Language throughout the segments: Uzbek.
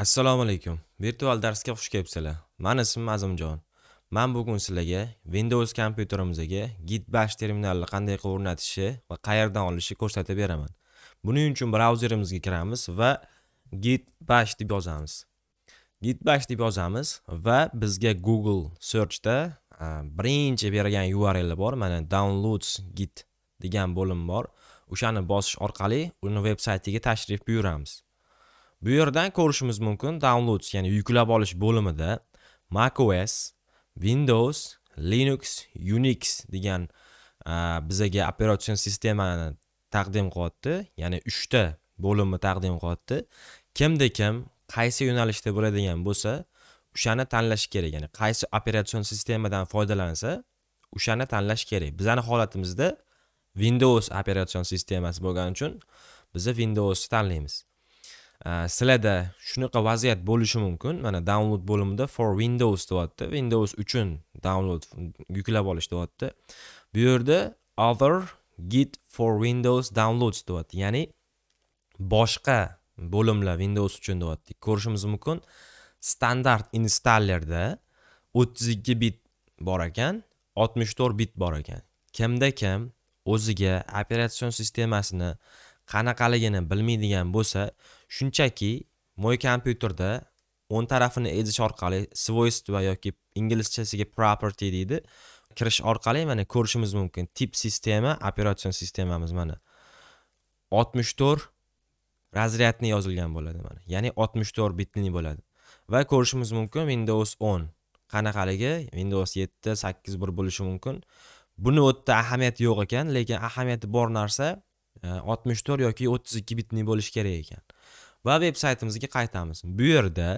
assalomu alaykum virtual darsga xush kelibsizlar mani ismim azimjon man bugun sizlarga windows kompyuterimizga bash terminalni qanday qilib o'rnatishi va qayerdan olishni ko'rsatib beraman buning uchun brauzerimizga kiramiz va git bash deb yozamiz git bash deb yozamiz va bizga google searchda birinchi bergan url bor mana downloads git degan bo'lim bor o'shani bosish orqali uni veb saytiga tashrif buyuramiz bu yerdan ko'rishimiz mumkin downloads ya'ni yuklab olish bo'limida macOS windows linux unix degan bizaga operatsion sistemani taqdim qilyapti ya'ni 3 ta bo'limni taqdim qilyapti kimda kim qaysi yo'nalishda bo'ladigan bo'lsa o'shani tanlash kerak ya'ni qaysi operatsion sistemadan foydalansa o'shani tanlash kerak bizani holatimizda windows operatsion sistemasi bo'lgani uchun biza windowsni tanlaymiz Э, sizlarda shunaqa vaziyat bo'lishi mumkin mana download bo'limida for windows deyapti windows uchun download yuklab olish deyapti bu yerda other git for windows downloads deyapti ya'ni boshqa bo'limlar windows uchun deyapti ko'rishimiz mumkin standart installerda 32 bit bor ekan 64 bit bor ekan kimda kim o'ziga operatsion sistemasini qanaqaligini bilmaydigan bo'lsa shunchaki moy kompyuterda o'ng tarafini ezish orqali свойства yoki inglizchasiga property deydi kirish orqali mana ko'rishimiz mumkin tip sistema operatsion sistemamiz mana oltmish to'rt razryadni yozilgan bo'ladi mana ya'ni oltmish to'rt bitli bo'ladi va ko'rishimiz mumkin windows o'n qanaqaligi windows yetti sakkiz bir bo'lishi mumkin buni u yerda ahamiyati yo'q ekan lekin ahamiyati bor narsa e, oltmish to'rt yoki o'ttiz ikki bitli bo'lishi kerak ekan va veb saytimizga qaytamiz bu yerda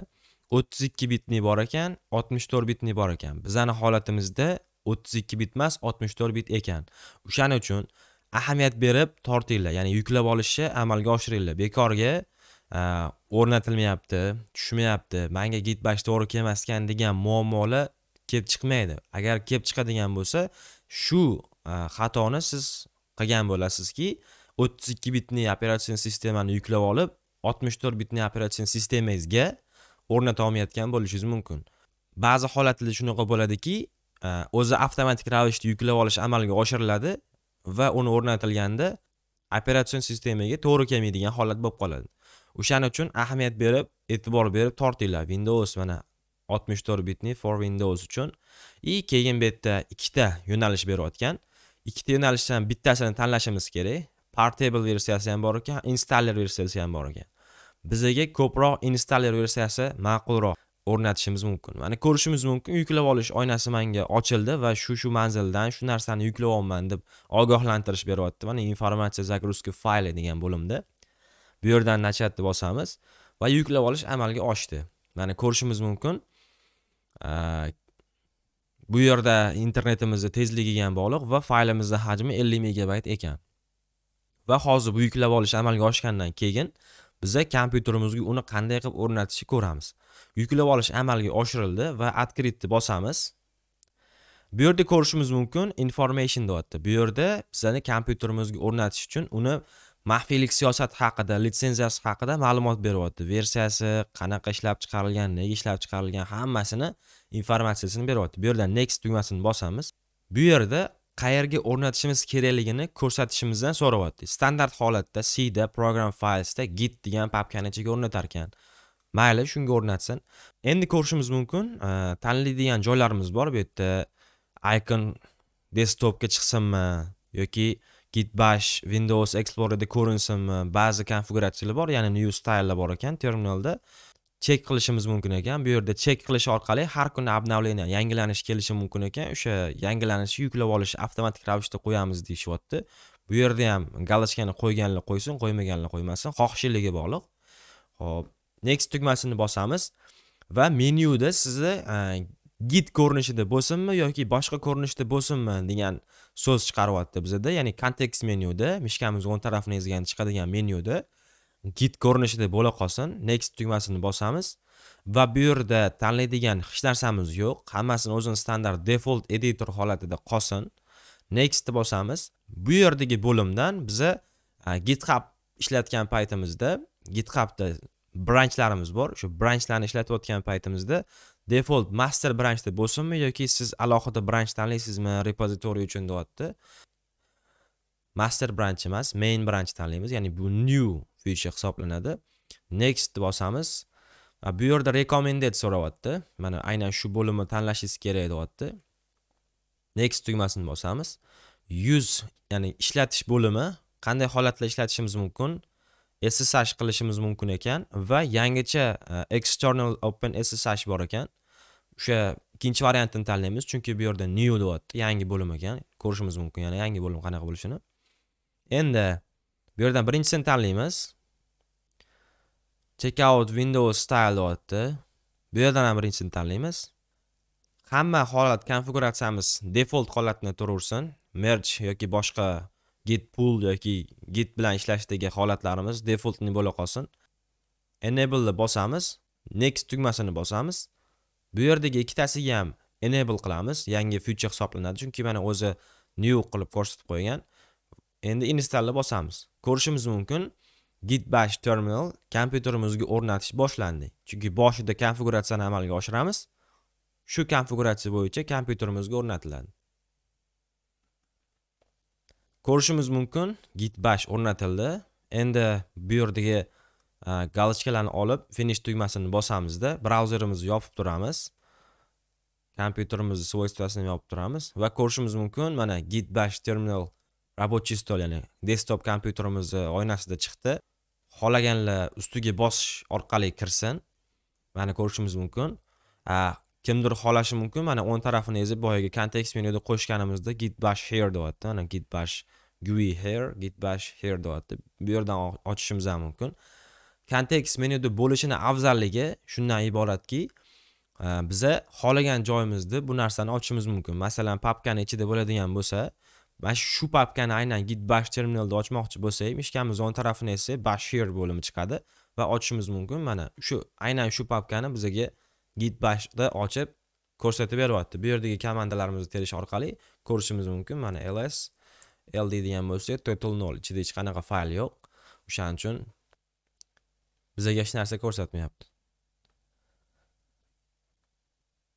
32 bitni bor ekan 64 bitni bor ekan bizani holatimizda 32 bit emas 64 bit ekan o'shaning uchun ahamiyat berib tortinglar ya'ni yuklab olishni amalga oshiringlar bekorga o'rnatilmayapti tushmayapti manga git bash to'g'ri kelmaskan degan muammolar kelib chiqmaydi agar kelib chiqadigan bo'lsa shu xatoni siz qilgan bo'lasizki o'ttiz ikki bitli operatsion sistemani yuklab olib oltmish to'rt bitli operatsion sistemangizga o'rnata olmayotgan bo'lishingiz mumkin ba'zi holatlarda shunaqa bo'ladiki e, o'zi avtomatik ravishda yuklab olish amalga oshiriladi va uni o'rnatilganda operatsion sistemaga to'g'ri kelmaydigan holat bo'lib qoladi o'shaning uchun ahamiyat berib e'tibor berib tortinglar windows mana 64 bitni for windows uchun и keyin bu yerda ikkita yo'nalish berayotgan ikkita yo'nalishdan bittasini tanlashimiz kerak portable versiyasi ham bor ekan installer versiyasi ham bor ekan bizaga ko'proq installer versiyasi ma'qulroq o'rnatishimiz mumkin mana ko'rishimiz mumkin yuklab olish oynasi menga ochildi va shu shu manzildan shu narsani yuklayapman deb ogohlantirish beryapti mana informatsiya загрузки fayli degan bo'limda bu yerdan начать deb bosamiz va yuklab olish amalga oshdi mana ko'rishimiz mumkin bu yerda internetimizni tezligiga ham bog'liq va faylimizni hajmi 50 megabayt ekan va hozir bu yuklab olish amalga oshgandan keyin biza kompyuterimizga uni qanday qilib o'rnatishni ko'ramiz yuklab olish amalga oshirildi va открытьni bosamiz bu yerda ko'rishimiz mumkin information deyapti bu yerda bizani kompyuterimizga o'rnatish uchun uni maxfiylik siyosati haqida litsenziyasi haqida ma'lumot beryapti versiyasi qanaqa ishlab chiqarilgan nega ishlab chiqarilgan hammasini informatsiyasini beryapti bu yerda next tugmasini bosamiz bu yerda qayerga o'rnatishimiz kerakligini ko'rsatishimizdan so'rayapti standart holatda cda da program filesda git degan papkani ichiga o'rnatar ekan mayli shunga o'rnatsin endi ko'rishimiz mumkin tanlaydigan joylarimiz bor bu yerda icon desktopga chiqsinmi yoki git bash windows explorerda ko'rinsinmi ba'zi konfiguratsiyalar bor ya'ni new stylelar bor ekan terminalda chek qilishimiz mumkin ekan bu yerda chek qilish orqali har kuni обновление yangilanish kelishi mumkin ekan o'sha yangilanishni yuklab olish avtomatik ravishda qo'yamiz deyishyapti bu yerda ham galochkani qo'yganlar qo'ysin qo'ymaganlar qo'ymasin xohishingizga bog'liq ho'p next tugmasini bosamiz va menyuda sizni e, git ko'rinishida bo'lsinmi yoki boshqa ko'rinishda bo'lsinmi degan so'z chiqaryapti bizada ya'ni kontekst menyuda mishkamiz o'ng tarafini ezgan chiqadigan menyuda git ko'rinishida bo'la qolsin next tugmasini bosamiz va bu yerda tanlaydigan hech narsamiz yo'q hammasini o'zini standart default editor holatida qolsin nextni bosamiz bu yerdagi bo'limdan biza github ishlatgan paytimizda githubda branchlarimiz bor o'sha branchlarni ishlatayotgan paytimizda default master branchda bo'lsinmi yoki siz alohida branch tanlaysizmi repozitoriy uchun deyapti master branch emas main branch tanlaymiz ya'ni bu new fisha hisoblanadi next bosamiz bu yerda recommended so'rayapti mana aynan shu bo'limni tanlashingiz kerak deyapti next tugmasini bosamiz yuz ya'ni ishlatish bo'limi qanday holatda ishlatishimiz mumkin ssh qilishimiz mumkin ekan va yangicha e, external open ssh bor ekan o'sha ikkinchi variantini tanlaymiz chunki bu yerda new deyapti yangi bo'lim ekan ko'rishimiz mumkin ya'ni yangi bo'lim qanaqa bo'lishini endi bu yerdan birinchisini tanlaymiz checkout window style deyapti bu yerdan ham birinchisini tanlaymiz hamma holat konfiguratsiyamiz default holatda turaversin merge yoki boshqa git pool yoki git bilan ishlashdagi holatlarimiz defaultni bo'la qolsin enable ni bosamiz next tugmasini bosamiz bu yerdagi ikkitasiga ham enable qilamiz yangi feature hisoblanadi chunki mana o'zi new qilib ko'rsatib qo'ygan endi installni bosamiz ko'rishimiz mumkin git bash terminal kompyuterimizga o'rnatish boshlandi chunki boshida konfiguratsiyani amalga oshiramiz shu konfiguratsiya bo'yicha kompyuterimizga o'rnatiladi ko'rishimiz mumkin git bash o'rnatildi endi bu yerdagi galochkalarni olib finish tugmasini bosamizda brauzerimizni yopib turamiz kompyuterimizni svoystvasini yopib turamiz va ko'rishimiz mumkin mana git bash terminal рабочий стол ya'ni desktop kompyuterimizni oynasida chiqdi xohlaganlar ustiga bosish orqali kirsin mana ko'rishimiz mumkin kimdir xohlashi mumkin mana o'ng tarafini ezib boyagi kontekst menyuda qo'shganimizda git bash here deyapti mana git bash gui here git bash here deyapti bu yerdan ochishimiz ham mumkin kontekst menyuda bo'lishini afzalligi shundan iboratki biza xohlagan joyimizda bu narsani ochishimiz mumkin masalan papkani ichida bo'ladigan bo'lsa mana shu papkani aynan git bash terminalda ochmoqchi bo'lsak mishkamiz o'ng tarafini esa bash here bo'limi chiqadi va ochishimiz mumkin mana shu aynan shu papkani bizga git bashda ochib ko'rsatib beryapti bu yerdagi komandalarimizni terish orqali ko'rishimiz mumkin mana ls ld degan bo'lsa total nol ichida hech qanaqa fayl yo'q o'shaning uchun bizaga hech narsa ko'rsatmayapti